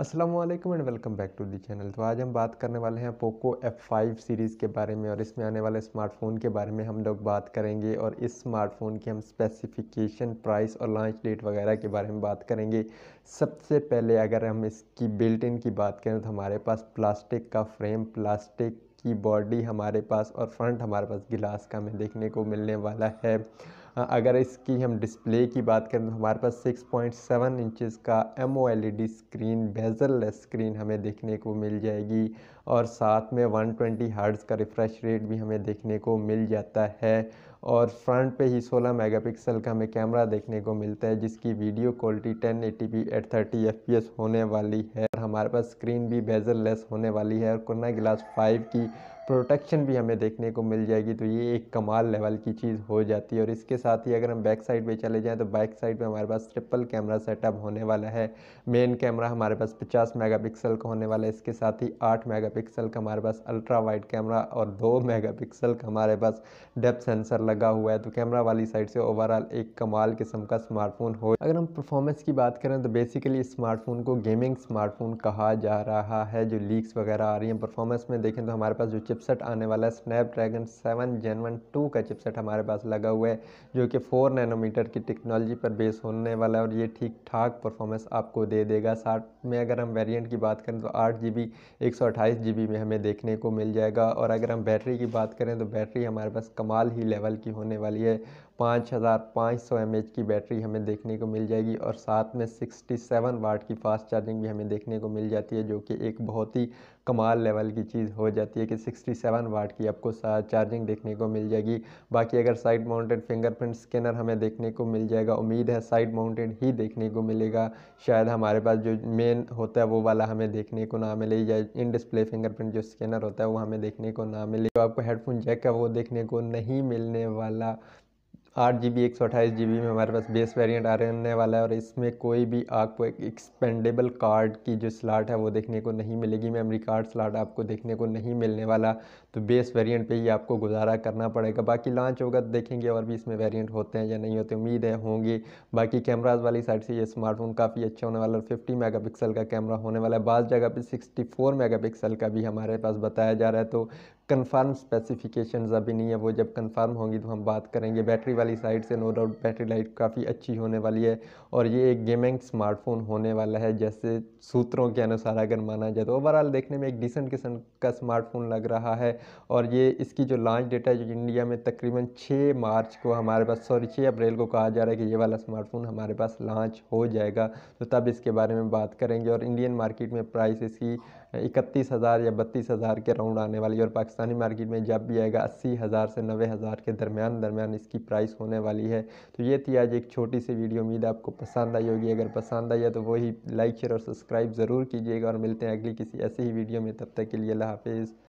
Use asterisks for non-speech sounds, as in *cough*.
Aslam and welcome back to the channel तो आज हम बात करने वाले हैं पोको F5 सीरीज़ के बारे में और इसमें आने वाले स्मार्टफ़ोन के बारे में हम लोग बात करेंगे और इस स्मार्टफ़ोन की हम स्पेसिफिकेशन प्राइस और लॉन्च डेट वगैरह के बारे में बात करेंगे सबसे पहले अगर हम इसकी बिल्ट इन की बात करें तो हमारे पास प्लास्टिक का फ्रेम प्लास्टिक की बॉडी हमारे पास और फ्रंट हमारे पास गिलास का हमें देखने को मिलने वाला है हाँ, अगर इसकी हम डिस्प्ले की बात करें तो हमारे पास 6.7 पॉइंट इंचज़ का M O L E D screen bezel screen हमें देखने को मिल जाएगी और साथ में 120 ट्वेंटी का रिफ़्रेश रेट भी हमें देखने को मिल जाता है और फ्रंट पे ही 16 मेगापिक्सल का हमें कैमरा देखने को मिलता है जिसकी video quality 1080p at thirty F होने वाली है और हमारे पास स्क्रीन भी बेजल लेस होने वाली है और कोना ग्लास 5 की प्रोटेक्शन भी हमें देखने को मिल जाएगी तो ये एक कमाल लेवल की चीज़ हो जाती है और इसके साथ ही अगर हम बैक साइड पे चले जाएँ तो बैक साइड पे हमारे पास ट्रिपल कैमरा सेटअप होने वाला है मेन कैमरा हमारे पास 50 मेगापिक्सल का होने वाला है इसके साथ ही 8 मेगापिक्सल का हमारे पास अल्ट्रा वाइड कैमरा और दो मेगा *laughs* का हमारे पास डेप्थ सेंसर लगा हुआ है तो कैमरा वाली साइड से ओवरऑल एक कमाल किस्म का स्मार्टफोन हो अगर हम परफॉर्मेंस की बात करें तो बेसिकली स्मार्टफोन को गेमिंग स्मार्टफोन कहा जा रहा है जो लीक्स वगैरह आ रही हैं परफॉर्मेंस में देखें तो हमारे पास जो चिपसेट आने वाला है स्नैपड्रैगन सेवन जेनवन टू का चिपसेट हमारे पास लगा हुआ है जो कि फोर नैनोमीटर की टेक्नोलॉजी पर बेस होने वाला है और ये ठीक ठाक परफॉर्मेंस आपको दे देगा साथ में अगर हम वेरिएंट की बात करें तो आठ जी बी एक सौ अट्ठाईस जी बी में हमें देखने को मिल जाएगा और अगर हम बैटरी की बात करें तो बैटरी हमारे पास कमाल ही लेवल की होने वाली है पाँच हज़ार पाँच सौ एम एच की बैटरी हमें देखने को मिल जाएगी और साथ में सिक्सटी सेवन वाट की फास्ट चार्जिंग भी हमें देखने को मिल जाती है जो कि एक बहुत ही कमाल लेवल की चीज़ हो जाती है कि 67 वाट की आपको चार्जिंग देखने को मिल जाएगी बाकी अगर साइड माउंटेड फिंगरप्रिंट स्कैनर हमें देखने को मिल जाएगा उम्मीद है साइड माउंटेड ही देखने को मिलेगा शायद हमारे पास जो मेन होता है वो वाला हमें देखने को ना मिले या इन डिस्प्ले फिंगरप्रिंट जो स्कैनर होता है वो हमें देखने को ना मिले तो आपको हेडफोन जैक का वो देखने को नहीं मिलने वाला आठ जी बी एक सौ अट्ठाईस जी बी में हमारे पास बेस वेरिएंट आ रहने वाला है और इसमें कोई भी आपको एक एक्सपेंडेबल कार्ड की जो स्लाट है वो देखने को नहीं मिलेगी मेमोरी कार्ड स्लाट आपको देखने को नहीं मिलने वाला तो बेस वेरिएंट पे ही आपको गुजारा करना पड़ेगा बाकी लॉन्च होगा तो देखेंगे और भी इसमें वेरियंट होते हैं या नहीं होते उम्मीद है होंगे बाकी कैमराज वाली साइड से ये स्मार्टफोन काफ़ी अच्छा होने वाला है फिफ्टी मेगा का कैमरा होने वाला है बाद जगह पर सिक्सटी फोर मेगा का भी हमारे पास बताया जा रहा है तो कंफर्म स्पेसिफिकेशन अभी नहीं है वो जब कंफर्म होंगी तो हम बात करेंगे बैटरी वाली साइड से नो डाउट बैटरी लाइफ काफ़ी अच्छी होने वाली है और ये एक गेमिंग स्मार्टफोन होने वाला है जैसे सूत्रों के अनुसार अगर माना जाए तो ओवरऑल देखने में एक डिसेंट किस्म का स्मार्टफोन लग रहा है और ये इसकी जो लॉन्च डेट है जो इंडिया में तकरीबन छः मार्च को हमारे पास सॉरी छः अप्रैल को कहा जा रहा है कि ये वाला स्मार्टफोन हमारे पास लॉन्च हो जाएगा तो तब इसके बारे में बात करेंगे और इंडियन मार्केट में प्राइस इसकी इकतीस हज़ार या बत्तीस हज़ार के राउंड आने वाली और पाकिस्तान पाकिस्तानी मार्केट में जब भी आएगा अस्सी हज़ार से नबे हज़ार के दरमियान दरमियान इसकी प्राइस होने वाली है तो ये थी आज एक छोटी सी वीडियो उम्मीद आपको पसंद आई होगी अगर पसंद आई है तो वही लाइक शेयर और सब्सक्राइब ज़रूर कीजिएगा और मिलते हैं अगली किसी ऐसी ही वीडियो में तब तक के लिए हाफिज़